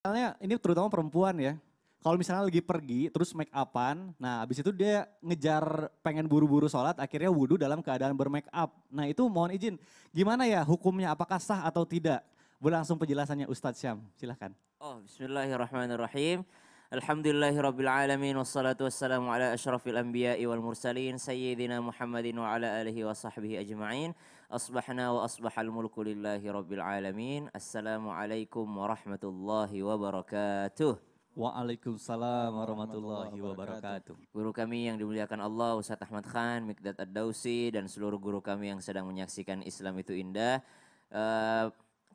misalnya ini terutama perempuan ya. Kalau misalnya lagi pergi terus make upan, nah habis itu dia ngejar pengen buru-buru sholat, akhirnya wudhu dalam keadaan bermake up. Nah itu mohon izin, gimana ya hukumnya? Apakah sah atau tidak? Boleh langsung penjelasannya Ustadz Syam, silahkan. Oh, Bismillahirrahmanirrahim. Alhamdulillahirrabbilalamin Wassalatu wassalamu ala ashrafil anbiya'i wal mursalin Sayyidina Muhammadin wa ala alihi wa sahbihi ajma'in Asbahna wa asbahal mulku lillahi rabbil alamin Assalamualaikum warahmatullahi wabarakatuh Waalaikumsalam warahmatullahi wabarakatuh. Guru kami yang dimuliakan Allah Ustaz Ahmad Khan, Mikdad Ad-Dausi dan seluruh guru kami yang sedang menyaksikan Islam itu indah. Uh,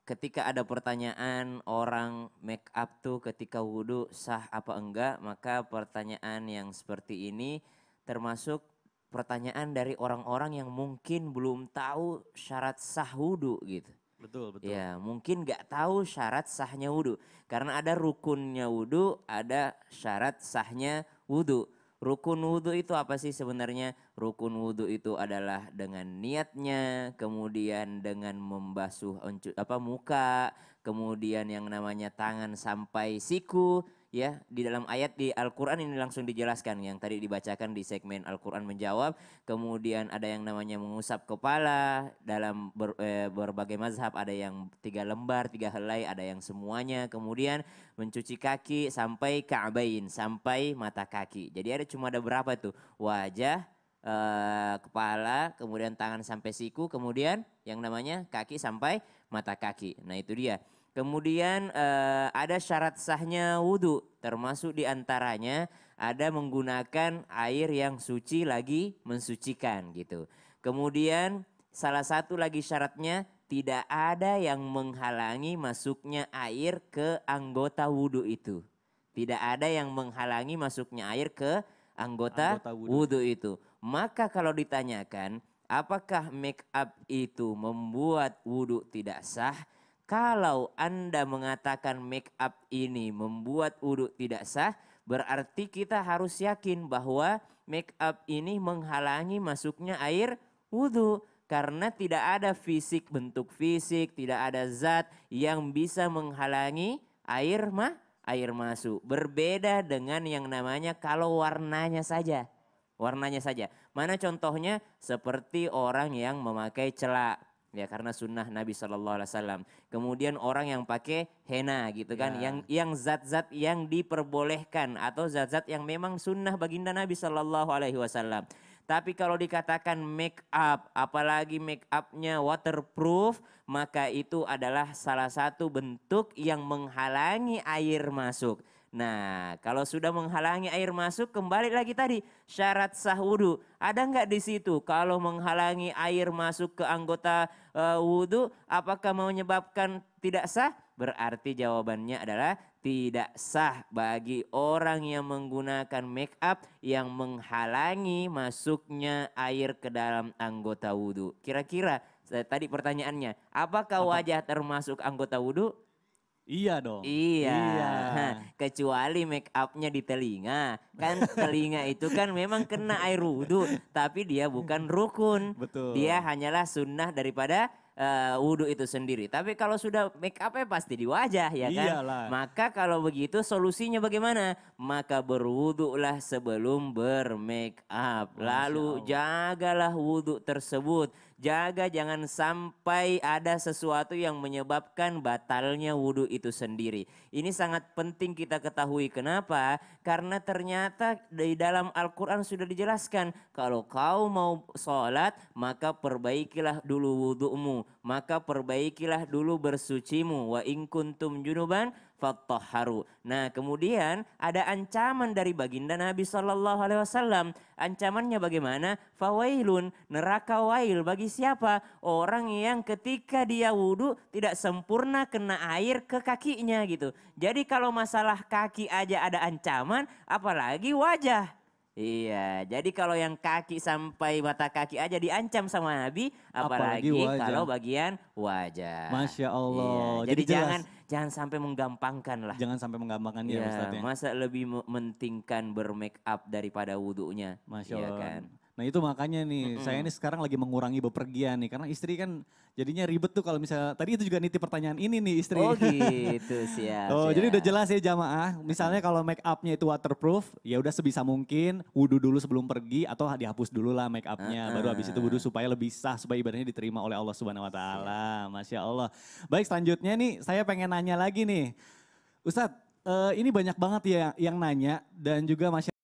ketika ada pertanyaan orang make up tuh ketika wudhu sah apa enggak, maka pertanyaan yang seperti ini termasuk pertanyaan dari orang-orang yang mungkin belum tahu syarat sah wudhu gitu. Betul, betul. Ya, mungkin nggak tahu syarat sahnya wudhu. Karena ada rukunnya wudhu, ada syarat sahnya wudhu. Rukun wudhu itu apa sih sebenarnya? Rukun wudhu itu adalah dengan niatnya, kemudian dengan membasuh apa muka, kemudian yang namanya tangan sampai siku, ya di dalam ayat di Al-Qur'an ini langsung dijelaskan yang tadi dibacakan di segmen Al-Qur'an menjawab, kemudian ada yang namanya mengusap kepala dalam ber, eh, berbagai mazhab ada yang tiga lembar, tiga helai, ada yang semuanya, kemudian mencuci kaki sampai ka'bain, sampai mata kaki. Jadi ada cuma ada berapa tuh? Wajah, eh, kepala, kemudian tangan sampai siku, kemudian yang namanya kaki sampai mata kaki. Nah, itu dia. Kemudian uh, ada syarat sahnya wudhu, termasuk diantaranya ada menggunakan air yang suci lagi mensucikan gitu. Kemudian salah satu lagi syaratnya tidak ada yang menghalangi masuknya air ke anggota wudhu itu. Tidak ada yang menghalangi masuknya air ke anggota, anggota wudhu itu. Maka kalau ditanyakan apakah make up itu membuat wudhu tidak sah? Kalau Anda mengatakan make up ini membuat wudhu tidak sah, berarti kita harus yakin bahwa make up ini menghalangi masuknya air wudhu. Karena tidak ada fisik, bentuk fisik, tidak ada zat yang bisa menghalangi air mah air masuk. Berbeda dengan yang namanya kalau warnanya saja. Warnanya saja. Mana contohnya? Seperti orang yang memakai celak ya karena sunnah Nabi Shallallahu Alaihi Wasallam. Kemudian orang yang pakai henna gitu kan, ya. yang yang zat-zat yang diperbolehkan atau zat-zat yang memang sunnah baginda Nabi Shallallahu Alaihi Wasallam. Tapi kalau dikatakan make up, apalagi make upnya waterproof, maka itu adalah salah satu bentuk yang menghalangi air masuk. Nah, kalau sudah menghalangi air masuk, kembali lagi tadi syarat sah wudhu. Ada nggak di situ? Kalau menghalangi air masuk ke anggota uh, eh, wudhu, apakah menyebabkan tidak sah? Berarti jawabannya adalah tidak sah bagi orang yang menggunakan make up yang menghalangi masuknya air ke dalam anggota wudhu. Kira-kira eh, tadi pertanyaannya, apakah wajah termasuk anggota wudhu? Iya dong. Iya. iya kecuali make upnya di telinga kan telinga itu kan memang kena air wudhu tapi dia bukan hmm. rukun betul dia hanyalah sunnah daripada uh, wudhu itu sendiri. Tapi kalau sudah make upnya pasti di wajah ya kan. Iyalah. Maka kalau begitu solusinya bagaimana? Maka berwudhulah sebelum bermake up. Lalu jagalah wudhu tersebut. Jaga jangan sampai ada sesuatu yang menyebabkan batalnya wudhu itu sendiri. Ini sangat penting kita kita ketahui. Kenapa? Karena ternyata di dalam Al-Quran sudah dijelaskan. Kalau kau mau sholat maka perbaikilah dulu wudhumu. Maka perbaikilah dulu bersucimu. Wa in kuntum junuban fattaharu. Nah, kemudian ada ancaman dari baginda Nabi Shallallahu alaihi wasallam. Ancamannya bagaimana? Fawailun, neraka wail bagi siapa? Orang yang ketika dia wudhu tidak sempurna kena air ke kakinya gitu. Jadi kalau masalah kaki aja ada ancaman, apalagi wajah. Iya, jadi kalau yang kaki sampai mata kaki aja diancam sama Nabi, apalagi, apalagi kalau bagian wajah. Masya Allah. Iya, jadi, jadi jangan jangan sampai menggampangkan lah. Jangan sampai menggampangkan ya, ya Masa lebih mementingkan bermake up daripada wudhunya. Masya iya Allah. Kan? Nah itu makanya nih, mm -hmm. saya ini sekarang lagi mengurangi bepergian nih, karena istri kan jadinya ribet tuh kalau misalnya, tadi itu juga nitip pertanyaan ini nih istri. Oh gitu, siap. oh jadi udah jelas ya jamaah, misalnya kalau make upnya itu waterproof, ya udah sebisa mungkin wudhu dulu sebelum pergi, atau dihapus dulu lah make upnya, uh ah, -huh. baru ah, habis itu ah, wudhu supaya lebih sah, supaya ibadahnya diterima oleh Allah Subhanahu Wa Taala. Masya Allah. Baik selanjutnya nih, saya pengen nanya lagi nih. Ustadz, uh, ini banyak banget ya yang nanya dan juga masyarakat